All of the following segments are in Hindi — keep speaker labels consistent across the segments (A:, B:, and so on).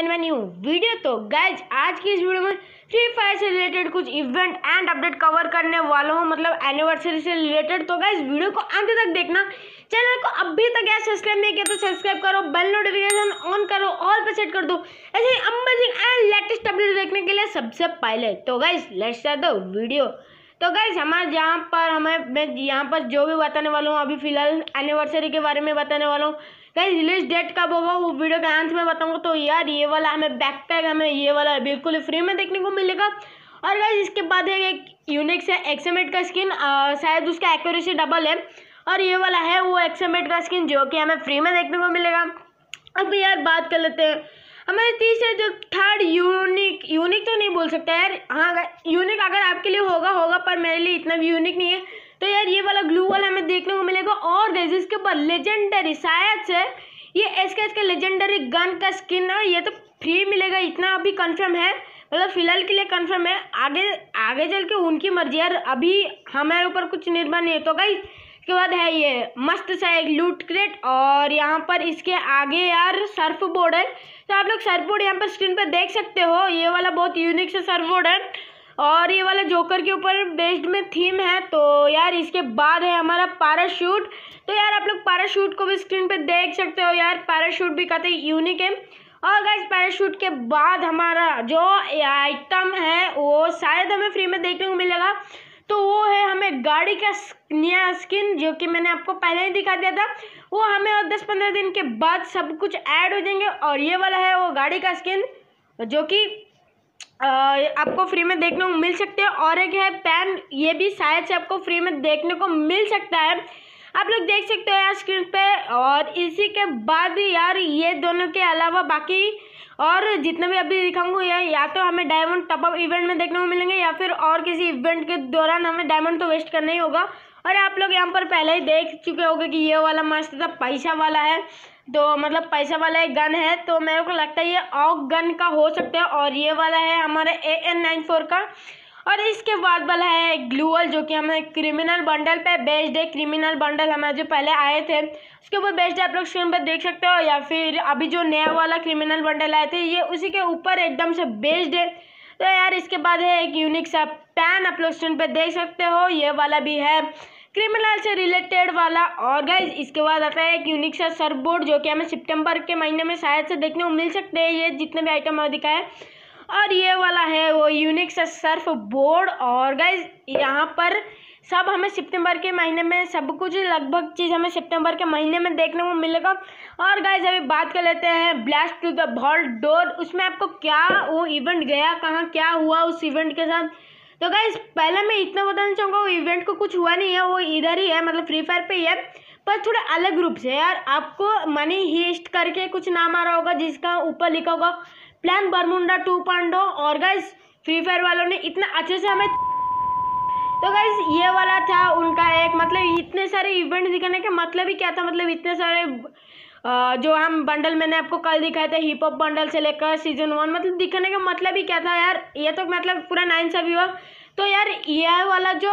A: एंड मैं न्यू वीडियो तो गैज आज की इस वीडियो में फ्री फायर से रिलेटेड कुछ इवेंट एंड अपडेट कवर करने वाला हूँ मतलब एनिवर्सरी से रिलेटेड तो गैज वीडियो को अंत तक देखना चैनल को अभी तक यार सब्सक्राइब नहीं किया तो सब्सक्राइब करो बेल नोटिफिकेशन ऑन करो ऑल पर सेट कर दो ऐसे अमेजिंग एंड लेटेस्ट अपडेट देखने के लिए सबसे पहले तो गैज लेट्स दो वीडियो तो गैस हमारे यहाँ पर हमें मैं यहाँ पर जो भी बताने वाला हूँ अभी फिलहाल एनिवर्सरी के बारे में बताने वाला हूँ कहीं रिलीज डेट कब होगा वो वीडियो के अंत में बताऊंगा तो यार ये वाला हमें बैक पैक हमें ये वाला बिल्कुल फ्री में देखने को मिलेगा और गाइज इसके बाद है एक यूनिक से एक्सेमेट का स्किन शायद उसका एक्यूरेसी डबल है और ये वाला है वो एक्सेमेट का स्किन जो कि हमें फ्री में देखने को मिलेगा अब यार बात कर लेते हैं हमारे तीसरे जो थर्ड यूनिक यूनिक तो नहीं बोल सकते यार हाँ यूनिक अगर आपके लिए होगा होगा पर मेरे लिए इतना भी यूनिक नहीं है तो यार ये वाला ग्लू वाल हमें देखने को मिलेगा और गैस इसके ऊपर लेजेंडरी शायद से ये एस के एस के लेजेंडरी गन का स्किन है ये तो फ्री मिलेगा इतना अभी कंफर्म है मतलब फिलहाल के लिए कंफर्म है आगे आगे चल के उनकी मर्जी यार अभी हमारे ऊपर कुछ निर्भर नहीं है तो गई इसके बाद है ये मस्त सा एक लूट क्रेट और यहाँ पर इसके आगे यार सर्फ बोर्ड है तो आप लोग सर्फ बोर्ड यहाँ पर स्क्रीन पर देख सकते हो ये वाला बहुत यूनिक सा सर्फ बोर्ड है और ये वाला जोकर के ऊपर बेस्ड में थीम है तो यार इसके बाद है हमारा पाराशूट तो यार आप लोग पैराशूट को भी स्क्रीन पे देख सकते हो यार पैराशूट भी हैं यूनिक है और गैस पैराशूट के बाद हमारा जो आइटम है वो शायद हमें फ्री में देखने को मिलेगा तो वो है हमें गाड़ी का नया स्किन जो कि मैंने आपको पहले ही दिखा दिया था वो हमें और दस पंद्रह दिन के बाद सब कुछ ऐड हो जाएंगे और ये वाला है वो गाड़ी का स्किन जो कि आपको फ्री में देखने को मिल सकते हैं और एक है पेन ये भी शायद से आपको फ्री में देखने को मिल सकता है आप लोग देख सकते हो यार स्क्रीन पे और इसी के बाद यार ये दोनों के अलावा बाकी और जितने भी अभी दिखाऊंगा या, या तो हमें डायमंड अप इवेंट में देखने को मिलेंगे या फिर और किसी इवेंट के दौरान हमें डायमंड तो वेस्ट करना ही होगा और आप लोग यहाँ पर पहले ही देख चुके होंगे कि ये वाला मस्त था पैसा वाला है तो मतलब पैसा वाला एक गन है तो मेरे को लगता है ये ऑक गन का हो सकता है और ये वाला है हमारा ए एन नाइन फोर का और इसके बाद वाला है ग्लूअल जो कि हमें क्रिमिनल बंडल पे बेस्ड है क्रिमिनल बंडल हमारे जो पहले आए थे उसके ऊपर बेस्ड है आप लोग स्क्रीन पर देख सकते हो या फिर अभी जो नया वाला क्रिमिनल बंडल आए थे ये उसी के ऊपर एकदम से बेस्ड है तो यार इसके बाद है एक यूनिक सा पैन आप लोग स्क्रीन पर देख सकते हो ये वाला भी है क्रिमिनल से रिलेटेड वाला और गाइज इसके बाद आता है एक यूनिक सा सर्फ बोर्ड जो कि हमें सितंबर के महीने में शायद से देखने को मिल सकते हैं ये जितने भी आइटम हमें दिखाए और ये वाला है वो यूनिक सा सर्फ बोर्ड और गाइज यहाँ पर सब हमें सितंबर के महीने में सब कुछ लगभग चीज़ हमें सितंबर के महीने में देखने को मिलेगा और गाइज अभी बात कर लेते हैं blast to the wall door उसमें आपको क्या वो इवेंट गया कहाँ क्या हुआ उस इवेंट के साथ तो गाइज पहले मैं इतना बताना चाहूँगा वो इवेंट को कुछ हुआ नहीं है वो इधर ही है मतलब फ्री फायर पे ही है पर थोड़ा अलग रूप से यार आपको मनी हीस्ट करके कुछ नाम आ रहा होगा जिसका ऊपर लिखा होगा प्लान बरमुंडा टू पांडो और गाइज फ्री फायर वालों ने इतना अच्छे से हमें तो गाइज ये वाला था उनका एक मतलब इतने सारे इवेंट दिखाने का मतलब ही क्या था मतलब इतने सारे जो हम बंडल मैंने आपको कल दिखाए थे हिप हॉप बंडल से लेकर सीजन वन मतलब दिखाने का मतलब ही क्या था यार ये तो मतलब पूरा नाइन सभी हुआ तो यार ये वाला जो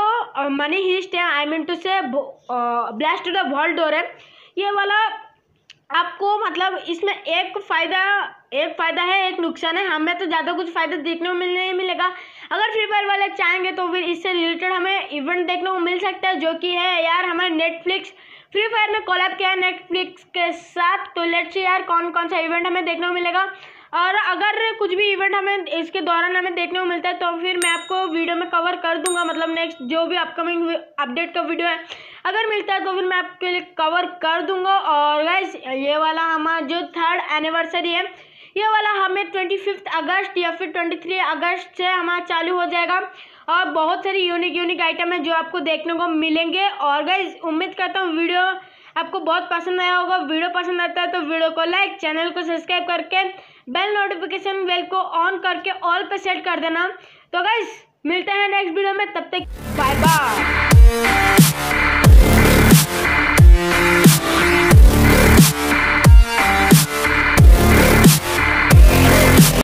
A: मनी हिस्ट है I mean to say blast to the world है ये वाला आपको मतलब इसमें एक फ़ायदा एक फ़ायदा है एक नुकसान है हमें तो ज़्यादा कुछ फ़ायदा देखने को मिलने नहीं मिलेगा अगर फ्री फायर वाले चाहेंगे तो फिर इससे रिलेटेड हमें इवेंट देखने को मिल सकता है जो कि है यार हमें नेटफ्लिक्स फ्री फायर ने कोलैब किया है नेटफ्लिक्स के साथ तो लेट्स यार कौन कौन सा इवेंट हमें देखने को मिलेगा और अगर कुछ भी इवेंट हमें इसके दौरान हमें देखने को मिलता है तो फिर मैं आपको वीडियो में कवर कर दूंगा मतलब नेक्स्ट जो भी अपकमिंग अपडेट का वीडियो है अगर मिलता है तो फिर मैं आपके लिए कवर कर दूंगा और गाइज ये वाला हमारा जो थर्ड एनिवर्सरी है ये वाला हमें ट्वेंटी फिफ्थ अगस्त या फिर ट्वेंटी थ्री अगस्त से हमारा चालू हो जाएगा और बहुत सारी यूनिक यूनिक आइटम है जो आपको देखने को मिलेंगे और गाइज उम्मीद करता हूँ वीडियो आपको बहुत पसंद आया होगा वीडियो पसंद आता है तो वीडियो को लाइक चैनल को सब्सक्राइब करके बेल नोटिफिकेशन बेल को ऑन करके ऑल पे सेट कर देना तो गाइज मिलते हैं नेक्स्ट वीडियो में तब तक बाय बाय